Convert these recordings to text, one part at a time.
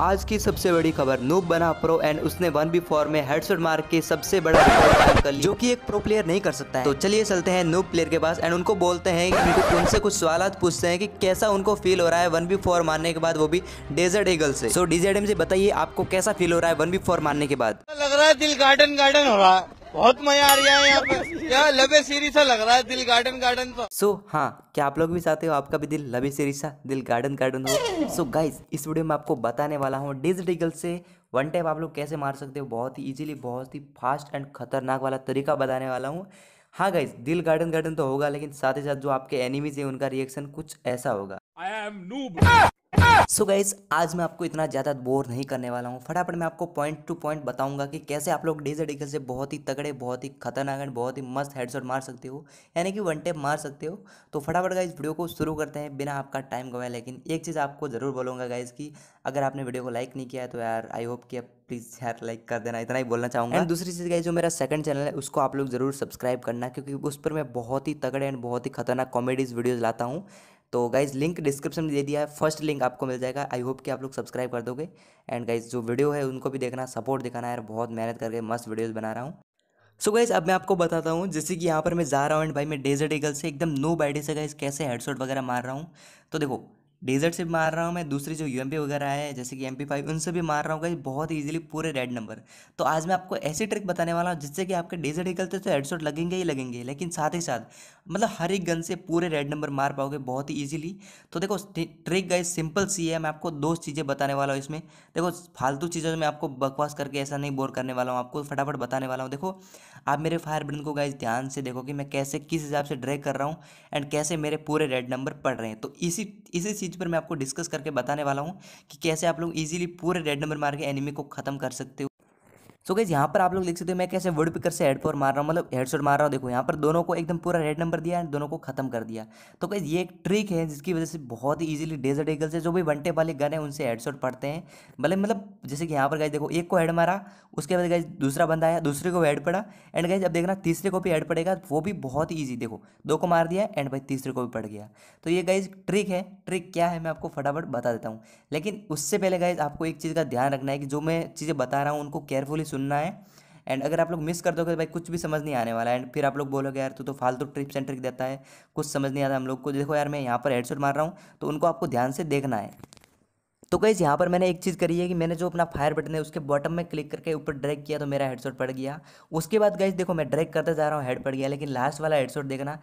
आज की सबसे बड़ी खबर नूब बना प्रो एंड उसने वन बी फोर में हेडसेट मार के सबसे बड़ा रिकॉर्ड कर लिया जो कि एक प्रो प्लेयर नहीं कर सकता है तो चलिए चलते हैं नूब प्लेयर के पास एंड उनको बोलते हैं कि उनसे कुछ सवाल पूछते हैं कि कैसा उनको फील हो रहा है वन बी फोर मारने के बाद वो भी डेजर्ट एगल से तो so, से बताइए आपको कैसा फील हो रहा है वन बी फोर मारने के बाद लग रहा है दिल गार्डन गार्डन हो रहा है बहुत मजा आ रहा है यहाँ पे यहाँ लबे सीरी सा लग रहा है दिल गार्डन गार्डन सो so, हाँ क्या आप लोग भी चाहते हो आपका भी दिल लबे सीरी सा दिल गार्डन गार्डन हो सो so, गाइज इस वीडियो में आपको बताने वाला हूँ डिज डिगल से वन टैप आप लोग कैसे मार सकते हो बहुत ही इजीली बहुत ही फास्ट एंड खतरनाक वाला तरीका बताने वाला हूँ हाँ गाइज दिल गार्डन गार्डन तो होगा लेकिन साथ ही साथ जो आपके एनिमीज है उनका रिएक्शन कुछ ऐसा होगा आई एम नू सो so गाइज आज मैं आपको इतना ज़्यादा बोर नहीं करने वाला हूँ फटाफट मैं आपको पॉइंट टू पॉइंट बताऊंगा कि कैसे आप लोग डेजर्ट ईगल से बहुत ही तगड़े बहुत ही खतरनाक एंड बहुत ही मस्त हेडसेट मार सकते हो यानी कि वन टेप मार सकते हो तो फटाफट गाइज वीडियो को शुरू करते हैं बिना आपका टाइम गवाए लेकिन एक चीज़ आपको ज़रूर बोलूंगा गाइज की अगर आपने वीडियो को लाइक नहीं किया है तो यार आई होप कि आप प्लीज़ यार लाइक कर देना इतना ही बोलना चाहूँगा एंड दूसरी चीज़ गाइज जो मेरा सेकंड चैनल है उसको आप लोग ज़रूर सब्सक्राइब करना क्योंकि उस पर मैं बहुत ही तगड़े एंड बहुत ही खतरनाक कॉमेडीज़ वीडियोज़ लाता हूँ तो गाइज लिंक डिस्क्रिप्शन में दे दिया है फर्स्ट लिंक आपको मिल जाएगा आई होप कि आप लोग सब्सक्राइब कर दोगे एंड गाइज जो वीडियो है उनको भी देखना सपोर्ट दिखाना है बहुत मेहनत करके मस्त वीडियोज़ बना रहा हूँ सो so गाइज अब मैं आपको बताता हूँ जैसे कि यहाँ पर मैं जा रहा हूँ एंड भाई मैं डेजर्ट ईगल से एकदम नो बाइडी से गाइज कैसे हेडसेट वगैरह मार रहा हूँ तो देखो डेजर्ट से मार रहा हूँ मैं दूसरी जो यू वगैरह है जैसे कि एम फाइव उनसे भी मार रहा हूँ बहुत ईजिली पूरे रेड नंबर तो आज मैं आपको ऐसी ट्रिक बताने वाला हूँ जिससे कि आपके डेजर्ट निकलते तो हेडसोट लगेंगे ही लगेंगे लेकिन साथ ही साथ मतलब हर एक गन से पूरे रेड नंबर मार पाओगे बहुत ही ईजिली तो देखो ट्रिक गाइज सिंपल सी है मैं आपको दो चीज़ें बताने वाला हूँ इसमें देखो फालतू चीज़ों में आपको बकवास करके ऐसा नहीं बोर करने वाला हूँ आपको फटाफट बताने वाला हूँ देखो आप मेरे फायर ब्रिंद को गाइज ध्यान से देखो कि मैं कैसे किस हिसाब से ड्रैग कर रहा हूँ एंड कैसे मेरे पूरे रेड नंबर पड़ रहे हैं तो इसी इसी चीज़ पर मैं आपको डिस्कस करके बताने वाला हूँ कि कैसे आप लोग इजीली पूरे रेड नंबर मार के एनिमी को ख़त्म कर सकते हो सो गई यहाँ पर आप लोग लिख सकते हैं मैं कैसे वर्ड पिकर से हेड मार रहा हूँ मतलब हेडशॉट मार रहा हूँ देखो यहाँ पर दोनों को एकदम पूरा रेड नंबर दिया है दोनों को खत्म कर दिया तो गैस ये एक ट्रिक है जिसकी वजह से बहुत ही ईजिली डेजर्ट एगल से जो भी वनटे वाले गन है उनसे हेडशॉट पड़ते हैं भले मतलब जैसे कि यहाँ पर गए देखो एक को हेड मारा उसके बाद गए दूसरा बंदा आया दूसरे को हेड पड़ा एंड गए अब देखना तीसरे को भी हेड पड़ेगा वो भी बहुत ईजी देखो दो को मार दिया एंड भाई तीसरे को भी पड़ गया तो ये गाइज ट्रिक है ट्रिक क्या है मैं आपको फटाफट बता देता हूँ लेकिन उससे पहले गाइज आपको एक चीज़ का ध्यान रखना है कि जो मैं चीज़ें बता रहा हूँ उनको केयरफुली सुनना है एंड अगर आप लोग मिस कर दोगे तो भाई कुछ भी समझ नहीं आने वाला एंड फिर आप लोग बोलोगे यार तू तो फालतू ट्रिप्स एंड ट्रिक देता है कुछ समझ नहीं आता हम लोग को देखो यार मैं यहाँ पर हेडसेट मार रहा हूँ तो उनको आपको ध्यान से देखना है तो गैस यहाँ पर मैंने एक चीज़ करी है कि मैंने जो अपना फायर बटन है उसके बॉटम में क्लिक करके ऊपर ड्रैग किया तो मेरा हेडशॉट पड़ गया उसके बाद गैस देखो मैं ड्रैग करता जा रहा हूँ हेड पड़ गया लेकिन लास्ट वाला हेडशॉट देखना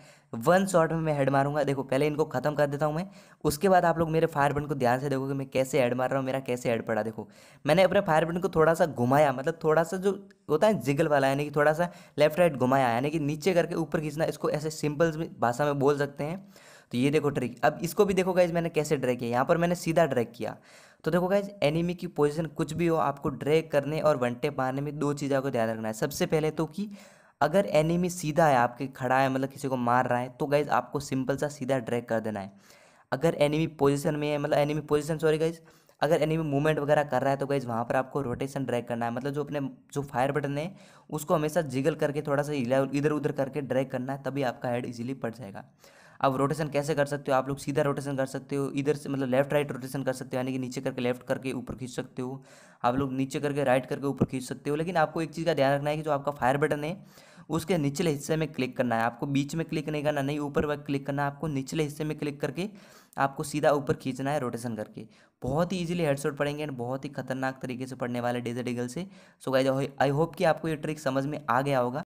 वन शॉट में मैं हेड मारूंगा देखो पहले इनको खत्म कर देता हूँ मैं उसके बाद आप लोग मेरे फायर बटन को ध्यान से देखो कि मैं कैसे हेड मार रहा हूँ मेरा कैसे हेड पड़ा देखो मैंने अपने फायर बटन को थोड़ा सा घुमाया मतलब थोड़ा सा जो होता है जिगल वाला यानी कि थोड़ा सा लेफ्ट राइट घुमाया यानी कि नीचे करके ऊपर खींचना इसको ऐसे सिंपल भाषा में बोल सकते हैं तो ये देखो ट्रिक अब इसको भी देखो गाइज मैंने कैसे ड्रैग किया यहाँ पर मैंने सीधा ड्रैग किया तो देखो गाइज एनिमी की पोजिशन कुछ भी हो आपको ड्रैग करने और वनटे मारने में दो चीज़ों को ध्यान रखना है सबसे पहले तो कि अगर एनिमी सीधा है आपके खड़ा है मतलब किसी को मार रहा है तो गाइज आपको सिंपल सा सीधा ड्रैग कर देना है अगर एनिमी पोजिशन में है मतलब एनिमी पोजिशन सॉरी गाइज अगर एनिमी मूवमेंट वगैरह कर रहा है तो गाइज वहाँ पर आपको रोटेशन ड्रैग करना है मतलब जो अपने जो फायर बटन है उसको हमेशा जिगल करके थोड़ा सा इधर उधर करके ड्रैग करना है तभी आपका हेड इजीली पड़ जाएगा आप रोटेशन कैसे कर सकते हो आप लोग सीधा रोटेशन कर सकते हो इधर से मतलब लेफ्ट राइट रोटेशन कर सकते हो यानी कि नीचे करके लेफ्ट करके ऊपर खींच सकते हो आप लोग नीचे करके राइट करके ऊपर खींच सकते हो लेकिन आपको एक चीज़ का ध्यान रखना है कि जो आपका फायर बटन है उसके निचले हिस्से में क्लिक करना है आपको बीच में क्लिक नहीं करना नहीं ऊपर वक्त क्लिक करना है आपको निचले हिस्से में क्लिक करके आपको सीधा ऊपर खींचना है रोटेशन करके बहुत ही इजीली हेडसेट पड़ेंगे एंड बहुत ही खतरनाक तरीके से पड़ने वाले डेजर्ट ईगल से सो गाइज आई होप कि आपको ये ट्रिक समझ में आ गया होगा